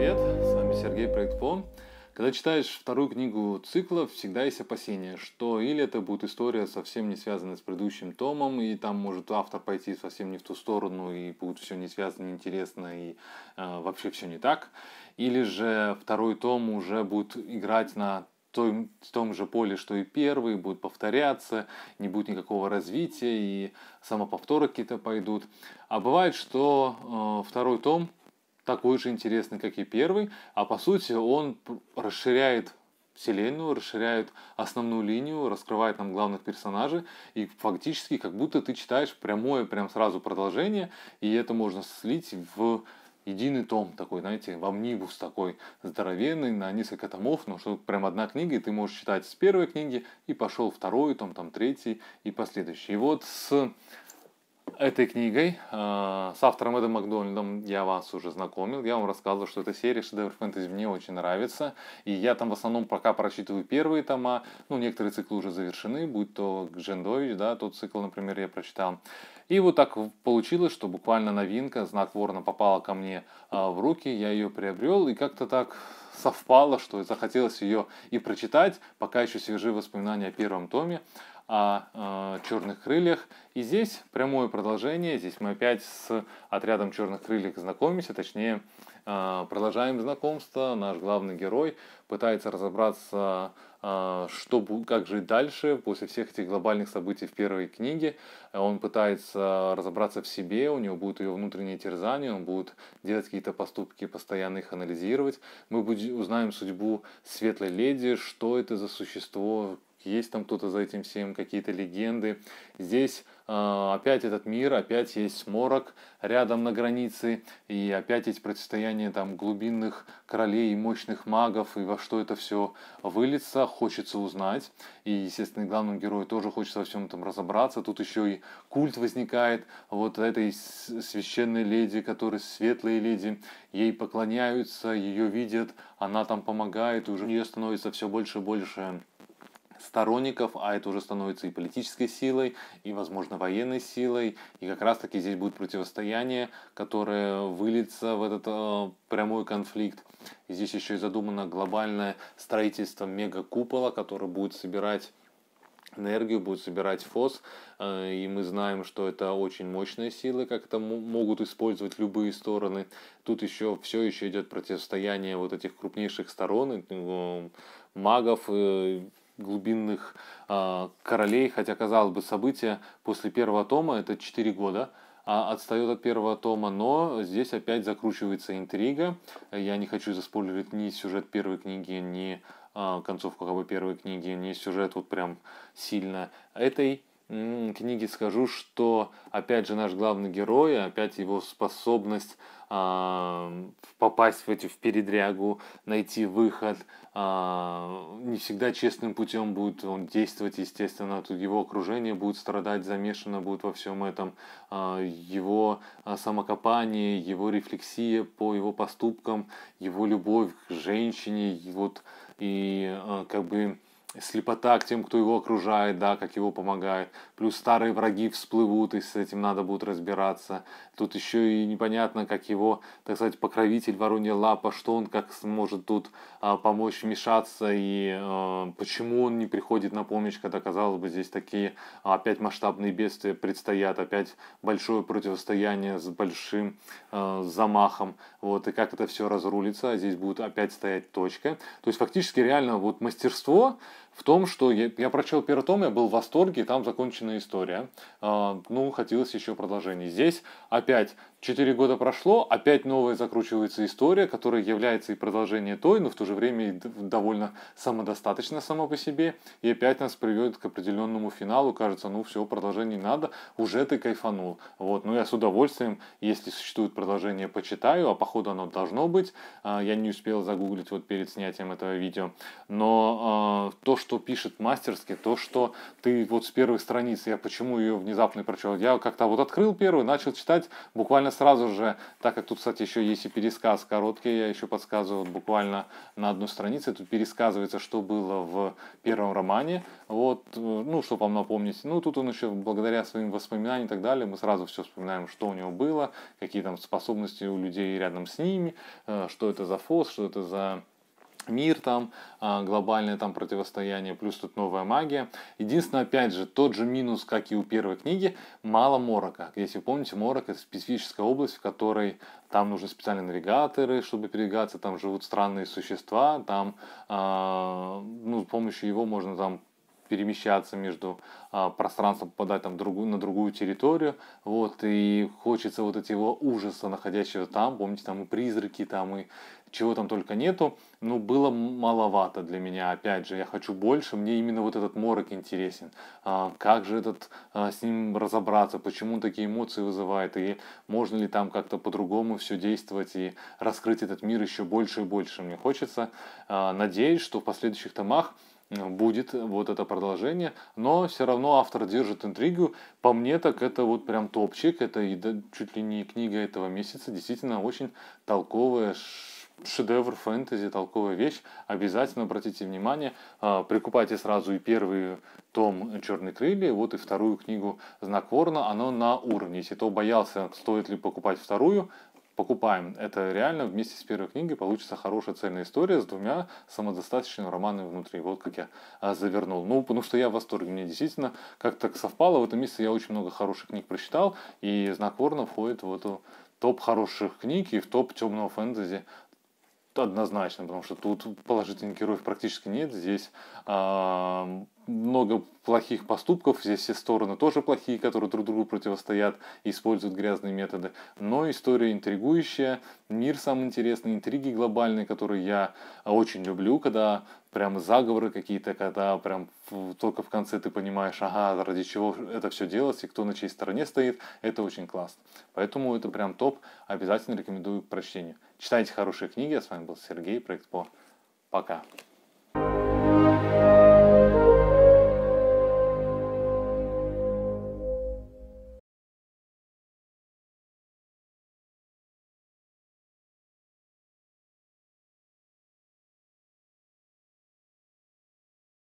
привет! С вами Сергей Проект Когда читаешь вторую книгу цикла, всегда есть опасения, что или это будет история совсем не связанная с предыдущим томом, и там может автор пойти совсем не в ту сторону, и будет все не связано, неинтересно, и э, вообще все не так. Или же второй том уже будет играть на том, том же поле, что и первый, будет повторяться, не будет никакого развития, и самоповторы какие-то пойдут. А бывает, что э, второй том – такой же интересный, как и первый, а по сути он расширяет вселенную, расширяет основную линию, раскрывает нам главных персонажей, и фактически как будто ты читаешь прямое, прям сразу продолжение, и это можно слить в единый том такой, знаете, в амнибус такой здоровенный, на несколько томов, но ну, что прям одна книга, и ты можешь читать с первой книги, и пошел второй том, там третий и последующий. И вот с этой книгой, а, с автором Эдом Макдональдом, я вас уже знакомил. Я вам рассказывал, что эта серия шедевр фэнтези мне очень нравится. И я там в основном пока прочитываю первые тома. Ну, некоторые циклы уже завершены, будь то Джендович, да, тот цикл, например, я прочитал. И вот так получилось, что буквально новинка, знак ворона попала ко мне а, в руки, я ее приобрел, и как-то так совпало, что захотелось ее и прочитать, пока еще свежие воспоминания о первом томе о э, черных крыльях. И здесь прямое продолжение. Здесь мы опять с отрядом черных крыльев знакомимся, точнее а, продолжаем знакомство. Наш главный герой пытается разобраться, а, что, как жить дальше после всех этих глобальных событий в первой книге. Он пытается разобраться в себе, у него будут ее внутренние терзания, он будет делать какие-то поступки, постоянно их анализировать. Мы будем узнаем судьбу светлой леди, что это за существо, есть там кто-то за этим всем, какие-то легенды. Здесь а, опять этот мир, опять есть морок рядом на границе, и опять есть противостояние там глубинных королей и мощных магов, и во что это все выльется, хочется узнать. И, естественно, главному герою тоже хочется во всем этом разобраться. Тут еще и культ возникает вот этой священной леди, которая светлые леди, ей поклоняются, ее видят, она там помогает, и уже у нее становится все больше и больше сторонников, а это уже становится и политической силой, и, возможно, военной силой. И как раз-таки здесь будет противостояние, которое выльется в этот э, прямой конфликт. И здесь еще и задумано глобальное строительство мегакупола, который будет собирать энергию, будет собирать фос, э, и мы знаем, что это очень мощные силы, как это могут использовать любые стороны. Тут еще все еще идет противостояние вот этих крупнейших сторон, э, магов, э, глубинных э, королей, хотя, казалось бы, события после первого тома, это 4 года, а отстает от первого тома, но здесь опять закручивается интрига. Я не хочу заспойлерить ни сюжет первой книги, ни э, концовку как бы, первой книги, ни сюжет вот прям сильно этой книги скажу, что опять же наш главный герой, опять его способность э, попасть в эти в передрягу, найти выход, э, не всегда честным путем будет он действовать, естественно, тут его окружение будет страдать, замешано будет во всем этом, э, его самокопание, его рефлексия по его поступкам, его любовь к женщине, и вот и э, как бы слепота к тем, кто его окружает, да, как его помогает. Плюс старые враги всплывут, и с этим надо будет разбираться. Тут еще и непонятно, как его, так сказать, покровитель Воронья Лапа, что он как сможет тут а, помочь вмешаться, и а, почему он не приходит на помощь, когда, казалось бы, здесь такие а, опять масштабные бедствия предстоят, опять большое противостояние с большим а, замахом, вот, и как это все разрулится, а здесь будет опять стоять точка. То есть, фактически, реально, вот мастерство, в том, что я, я прочел первый том, я был в восторге, там закончена история. А, ну, хотелось еще продолжение. Здесь опять Четыре года прошло, опять новая закручивается история, которая является и продолжение той, но в то же время и довольно самодостаточна сама по себе, и опять нас приведет к определенному финалу, кажется, ну все, продолжение надо, уже ты кайфанул. Вот, ну я с удовольствием, если существует продолжение, почитаю, а походу оно должно быть, а, я не успел загуглить вот перед снятием этого видео, но а, то, что пишет мастерски, то, что ты вот с первых страниц, я почему ее внезапно прочел, я как-то вот открыл первую, начал читать буквально буквально сразу же, так как тут, кстати, еще есть и пересказ короткий, я еще подсказываю вот буквально на одну странице, тут пересказывается, что было в первом романе, вот, э, ну, чтобы вам напомнить, ну, тут он еще благодаря своим воспоминаниям и так далее, мы сразу все вспоминаем, что у него было, какие там способности у людей рядом с ними, э, что это за фос, что это за мир там, а, глобальное там противостояние, плюс тут новая магия. Единственное, опять же, тот же минус, как и у первой книги, мало морока. Если вы помните, морок это специфическая область, в которой там нужны специальные навигаторы, чтобы передвигаться, там живут странные существа, там, а, ну, с помощью его можно там перемещаться между а, пространством, попадать там другу, на другую территорию, вот, и хочется вот этого ужаса, находящего там, помните, там и призраки, там и чего там только нету, но было маловато для меня, опять же, я хочу больше, мне именно вот этот морок интересен, а, как же этот, а, с ним разобраться, почему такие эмоции вызывает, и можно ли там как-то по-другому все действовать и раскрыть этот мир еще больше и больше, мне хочется, а, надеюсь, что в последующих томах Э, будет э, вот это продолжение, но все равно автор держит интригу. По мне так это вот прям топчик, это чуть ли не книга этого месяца, действительно очень толковая шедевр фэнтези, толковая вещь. Обязательно обратите внимание, э, прикупайте сразу и первый том «Черные крылья», вот и вторую книгу «Знак ворона», Оно на уровне. Если то боялся, стоит ли покупать вторую, покупаем. Это реально вместе с первой книгой получится хорошая цельная история с двумя самодостаточными романами внутри. Вот как я а, завернул. Ну, потому что я в восторге. Мне действительно как-то так совпало. В этом месяце я очень много хороших книг прочитал, и знакворно входит в эту топ хороших книг и в топ темного фэнтези однозначно, потому что тут положительных героев практически нет. Здесь э, много плохих поступков, здесь все стороны тоже плохие, которые друг другу противостоят используют грязные методы. Но история интригующая, мир сам интересный, интриги глобальные, которые я очень люблю, когда прям заговоры какие-то, когда прям только в конце ты понимаешь, ага, ради чего это все делать и кто на чьей стороне стоит, это очень классно. Поэтому это прям топ, обязательно рекомендую к прочтению. Читайте хорошие книги, а с вами был Сергей, проект По. Пока.